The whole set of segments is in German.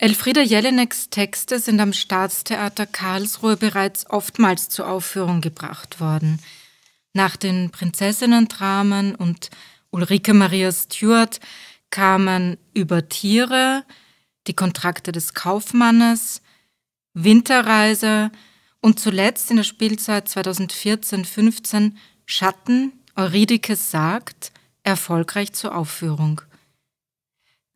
Elfrieda Jelineks Texte sind am Staatstheater Karlsruhe bereits oftmals zur Aufführung gebracht worden. Nach den Prinzessinnen-Dramen und Ulrike Maria Stuart kamen Über Tiere, Die Kontrakte des Kaufmannes, Winterreise und zuletzt in der Spielzeit 2014-15 Schatten, Euridikes sagt, erfolgreich zur Aufführung.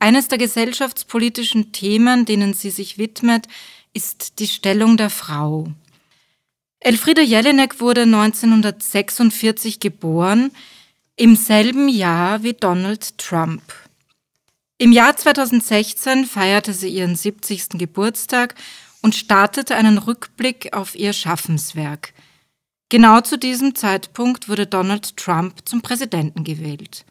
Eines der gesellschaftspolitischen Themen, denen sie sich widmet, ist die Stellung der Frau. Elfriede Jelinek wurde 1946 geboren, im selben Jahr wie Donald Trump. Im Jahr 2016 feierte sie ihren 70. Geburtstag und startete einen Rückblick auf ihr Schaffenswerk. Genau zu diesem Zeitpunkt wurde Donald Trump zum Präsidenten gewählt.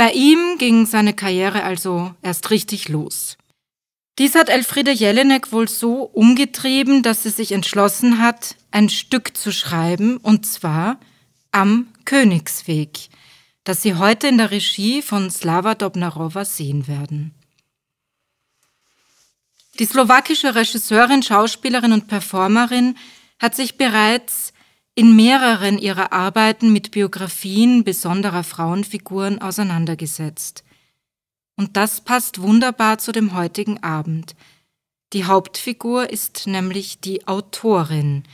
Bei ihm ging seine Karriere also erst richtig los. Dies hat Elfriede Jelinek wohl so umgetrieben, dass sie sich entschlossen hat, ein Stück zu schreiben, und zwar am Königsweg, das Sie heute in der Regie von Slava Dobnarova sehen werden. Die slowakische Regisseurin, Schauspielerin und Performerin hat sich bereits in mehreren ihrer Arbeiten mit Biografien besonderer Frauenfiguren auseinandergesetzt. Und das passt wunderbar zu dem heutigen Abend. Die Hauptfigur ist nämlich die Autorin,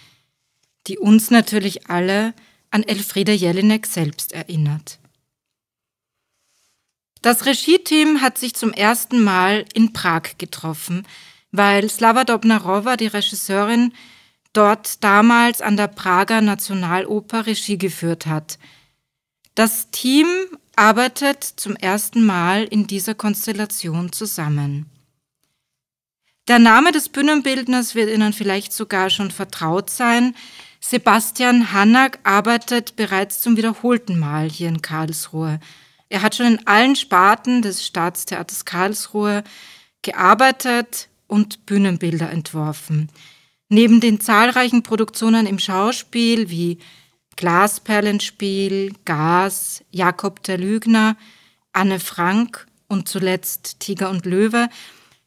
die uns natürlich alle an Elfriede Jelinek selbst erinnert. Das Regie-Team hat sich zum ersten Mal in Prag getroffen, weil Slava Dobnarova, die Regisseurin, dort damals an der Prager Nationaloper Regie geführt hat. Das Team arbeitet zum ersten Mal in dieser Konstellation zusammen. Der Name des Bühnenbildners wird Ihnen vielleicht sogar schon vertraut sein. Sebastian Hannack arbeitet bereits zum wiederholten Mal hier in Karlsruhe. Er hat schon in allen Sparten des Staatstheaters Karlsruhe gearbeitet und Bühnenbilder entworfen. Neben den zahlreichen Produktionen im Schauspiel wie Glasperlenspiel, Gas, Jakob der Lügner, Anne Frank und zuletzt Tiger und Löwe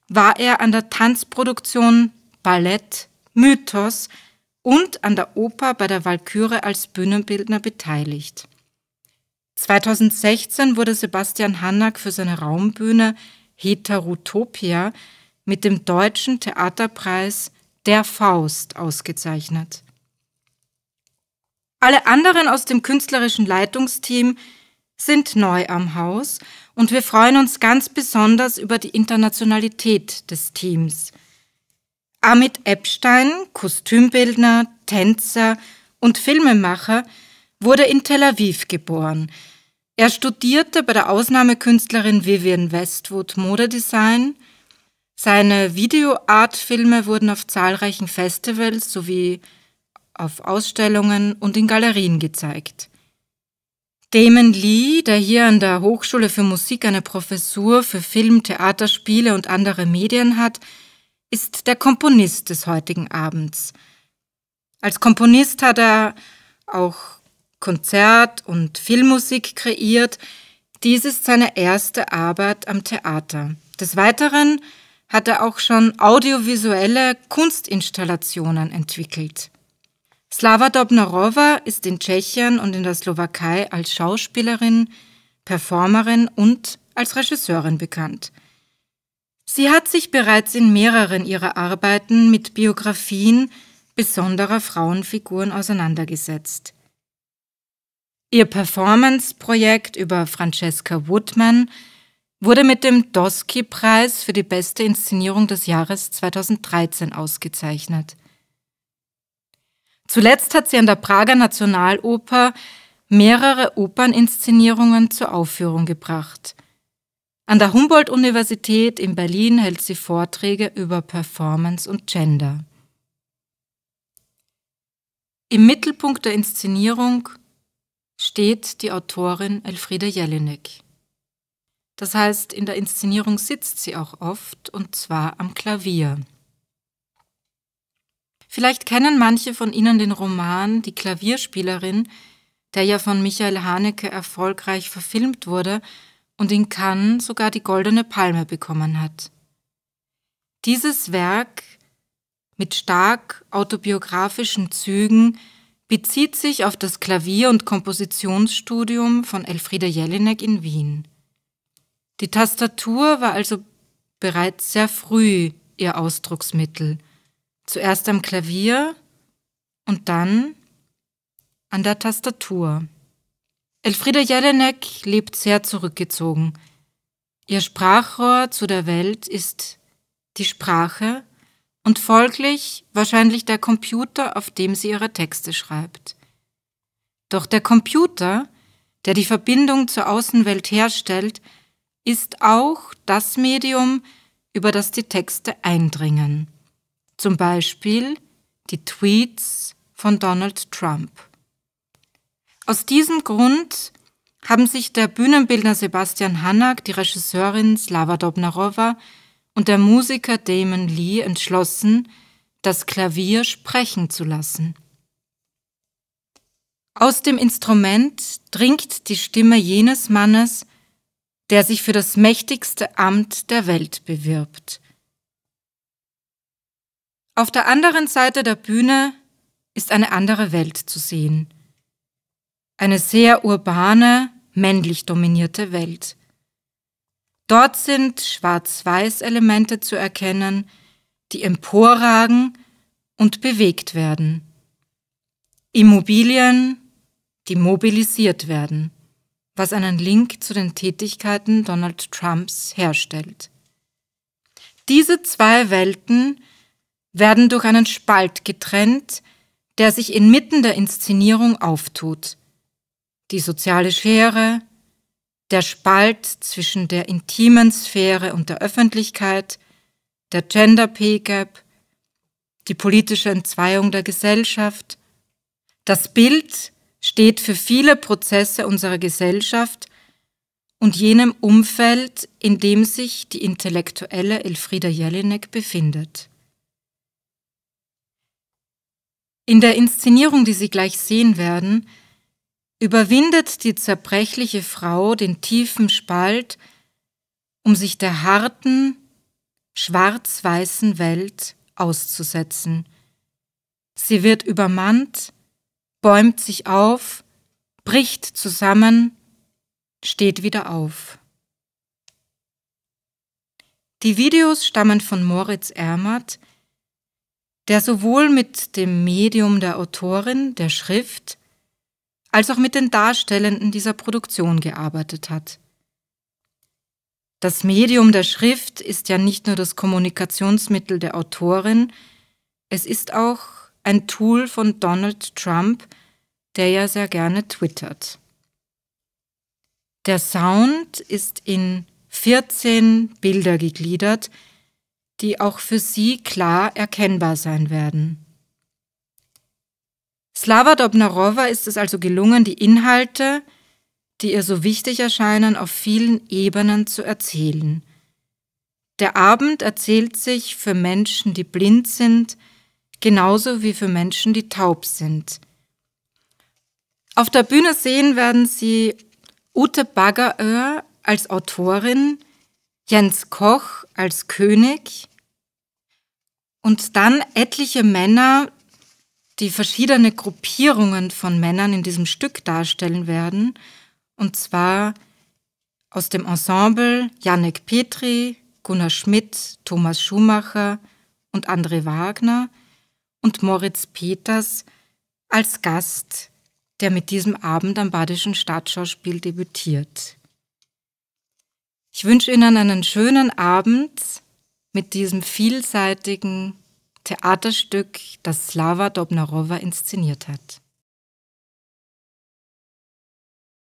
war er an der Tanzproduktion Ballett Mythos und an der Oper bei der Walküre als Bühnenbildner beteiligt. 2016 wurde Sebastian Hannack für seine Raumbühne Heterotopia mit dem Deutschen Theaterpreis der Faust ausgezeichnet. Alle anderen aus dem künstlerischen Leitungsteam sind neu am Haus und wir freuen uns ganz besonders über die Internationalität des Teams. Amit Epstein, Kostümbildner, Tänzer und Filmemacher, wurde in Tel Aviv geboren. Er studierte bei der Ausnahmekünstlerin Vivian Westwood Modedesign, seine Videoartfilme wurden auf zahlreichen Festivals sowie auf Ausstellungen und in Galerien gezeigt. Damon Lee, der hier an der Hochschule für Musik eine Professur für Film, Theaterspiele und andere Medien hat, ist der Komponist des heutigen Abends. Als Komponist hat er auch Konzert- und Filmmusik kreiert. Dies ist seine erste Arbeit am Theater. Des Weiteren hat er auch schon audiovisuelle Kunstinstallationen entwickelt. Slava Dobnarova ist in Tschechien und in der Slowakei als Schauspielerin, Performerin und als Regisseurin bekannt. Sie hat sich bereits in mehreren ihrer Arbeiten mit Biografien besonderer Frauenfiguren auseinandergesetzt. Ihr Performance-Projekt über Francesca Woodman wurde mit dem Dosky-Preis für die beste Inszenierung des Jahres 2013 ausgezeichnet. Zuletzt hat sie an der Prager Nationaloper mehrere Operninszenierungen zur Aufführung gebracht. An der Humboldt-Universität in Berlin hält sie Vorträge über Performance und Gender. Im Mittelpunkt der Inszenierung steht die Autorin Elfriede Jelinek. Das heißt, in der Inszenierung sitzt sie auch oft, und zwar am Klavier. Vielleicht kennen manche von Ihnen den Roman Die Klavierspielerin, der ja von Michael Haneke erfolgreich verfilmt wurde und in Cannes sogar die Goldene Palme bekommen hat. Dieses Werk mit stark autobiografischen Zügen bezieht sich auf das Klavier- und Kompositionsstudium von Elfriede Jelinek in Wien. Die Tastatur war also bereits sehr früh ihr Ausdrucksmittel. Zuerst am Klavier und dann an der Tastatur. Elfrieda Jelinek lebt sehr zurückgezogen. Ihr Sprachrohr zu der Welt ist die Sprache und folglich wahrscheinlich der Computer, auf dem sie ihre Texte schreibt. Doch der Computer, der die Verbindung zur Außenwelt herstellt, ist auch das Medium, über das die Texte eindringen. Zum Beispiel die Tweets von Donald Trump. Aus diesem Grund haben sich der Bühnenbildner Sebastian Hanak, die Regisseurin Slava Dobnarowa und der Musiker Damon Lee entschlossen, das Klavier sprechen zu lassen. Aus dem Instrument dringt die Stimme jenes Mannes, der sich für das mächtigste Amt der Welt bewirbt. Auf der anderen Seite der Bühne ist eine andere Welt zu sehen. Eine sehr urbane, männlich dominierte Welt. Dort sind Schwarz-Weiß-Elemente zu erkennen, die emporragen und bewegt werden. Immobilien, die mobilisiert werden was einen Link zu den Tätigkeiten Donald Trumps herstellt. Diese zwei Welten werden durch einen Spalt getrennt, der sich inmitten der Inszenierung auftut. Die soziale Schere, der Spalt zwischen der intimen Sphäre und der Öffentlichkeit, der Gender Pay Gap, die politische Entzweiung der Gesellschaft, das Bild, steht für viele Prozesse unserer Gesellschaft und jenem Umfeld, in dem sich die intellektuelle Elfrieda Jelinek befindet. In der Inszenierung, die Sie gleich sehen werden, überwindet die zerbrechliche Frau den tiefen Spalt, um sich der harten, schwarz-weißen Welt auszusetzen. Sie wird übermannt, bäumt sich auf, bricht zusammen, steht wieder auf. Die Videos stammen von Moritz Ermert, der sowohl mit dem Medium der Autorin, der Schrift, als auch mit den Darstellenden dieser Produktion gearbeitet hat. Das Medium der Schrift ist ja nicht nur das Kommunikationsmittel der Autorin, es ist auch ein Tool von Donald Trump, der ja sehr gerne twittert. Der Sound ist in 14 Bilder gegliedert, die auch für Sie klar erkennbar sein werden. Slava Dobnarova ist es also gelungen, die Inhalte, die ihr so wichtig erscheinen, auf vielen Ebenen zu erzählen. Der Abend erzählt sich für Menschen, die blind sind, genauso wie für Menschen, die taub sind. Auf der Bühne sehen werden Sie Ute Baggeröhr als Autorin, Jens Koch als König und dann etliche Männer, die verschiedene Gruppierungen von Männern in diesem Stück darstellen werden, und zwar aus dem Ensemble Janek Petri, Gunnar Schmidt, Thomas Schumacher und André Wagner – und Moritz Peters als Gast, der mit diesem Abend am Badischen Staatsschauspiel debütiert. Ich wünsche Ihnen einen schönen Abend mit diesem vielseitigen Theaterstück, das Slava Dobnarowa inszeniert hat.